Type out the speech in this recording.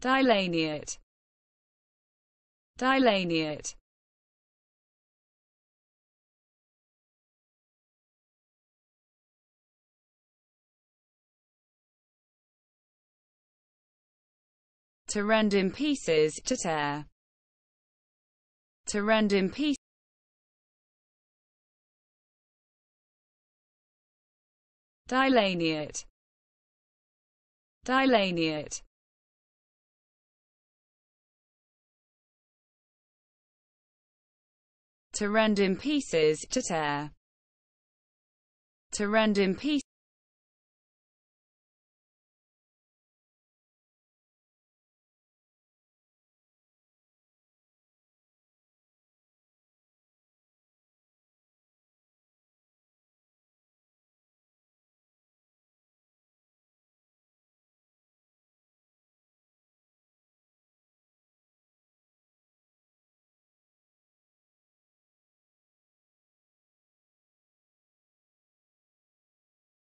Dilaniate. Dilaniate. To rend in pieces, to tear. To rend in pieces. Dilaniate. Dilaniate. to rend in pieces, to tear, to rend in pieces.